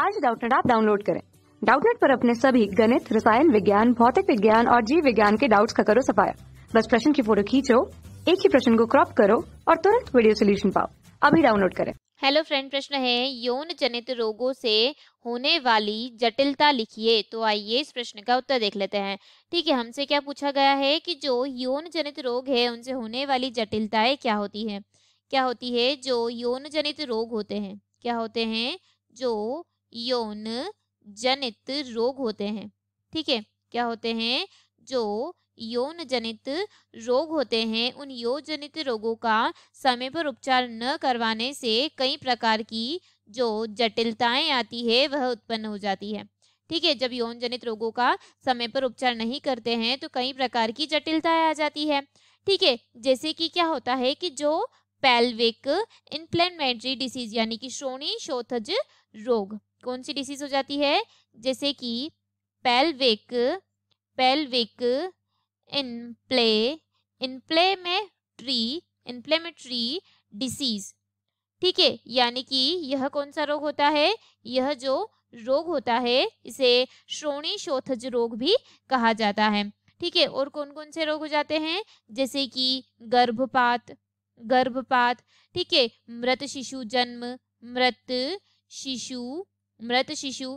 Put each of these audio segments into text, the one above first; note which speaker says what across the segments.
Speaker 1: आज डाउटनेट आप डाउनलोड करें डाउटनेट पर अपने सभी गणित रसायन विज्ञान भौतिक विज्ञान और जीव विज्ञान के डाउट्स का करो सफाया बस प्रश्न की फोटो खींचो एक ही प्रश्न को क्रॉप करो और तुरंत वीडियो सोल्यूशन पाओ अभी डाउनलोड करें
Speaker 2: हेलो फ्रेंड प्रश्न है यौन जनित रोगों से होने वाली जटिलता लिखिए तो आइए इस प्रश्न का उत्तर देख लेते हैं ठीक है हमसे क्या पूछा गया है कि जो यौन जनित रोग है उनसे होने वाली जटिलताएं क्या होती है क्या होती है जो यौन जनित रोग होते हैं क्या होते हैं जो यौन जनित रोग होते हैं ठीक है क्या होते हैं जो यौन जनित रोग होते हैं उन यौन जनित रोगों का समय पर उपचार न करवाने से कई प्रकार की जो जटिलताएं आती है वह उत्पन्न हो जाती है ठीक है जब यौन जनित रोगों का समय पर उपचार नहीं करते हैं तो कई प्रकार की जटिलताएं आ जाती है ठीक है जैसे कि क्या होता है कि जो पैल्विक इन्फ्लेमेटरी डिसीज यानी कि श्रोणी शोथज रोग कौन सी डिसीज हो जाती है जैसे कि pelvic pelvic inflammatory disease ठीक है यानी कि यह कौन सा रोग होता है यह जो रोग होता है इसे श्रोणी शोथज रोग भी कहा जाता है ठीक है और कौन कौन से रोग हो जाते हैं जैसे कि गर्भपात गर्भपात ठीक है मृत शिशु जन्म मृत शिशु मृत शिशु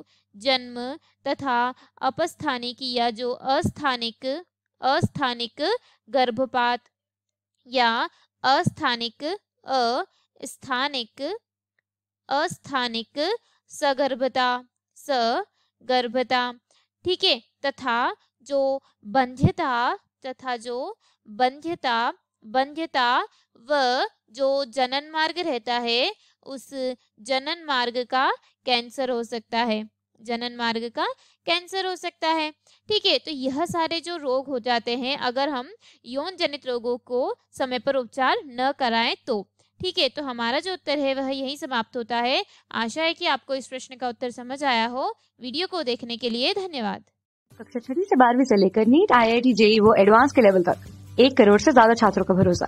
Speaker 2: जन्म तथा अपस्थानिक या जो अस्थानिक अस्थानिक गर्भपात या अस्थानिक अस्थानिक अस्थानिक सगर्भता स गर्भता ठीक है तथा जो बंध्यता तथा जो बंध्यता बंध्यता व जो जनन मार्ग रहता है उस जनन मार्ग का कैंसर हो सकता है जनन मार्ग का कैंसर हो सकता है ठीक है तो यह सारे जो रोग हो जाते हैं अगर हम यौन जनित रोगों को समय पर उपचार न कराएं तो ठीक है तो हमारा जो उत्तर है वह यही समाप्त होता है आशा है कि आपको इस प्रश्न का उत्तर समझ आया हो वीडियो को देखने के लिए धन्यवाद
Speaker 1: कक्षा छठी से बारहवीं से लेकर NEET IIT JEE वो एडवांस के लेवल तक एक करोड़ से ज्यादा छात्रों का भरोसा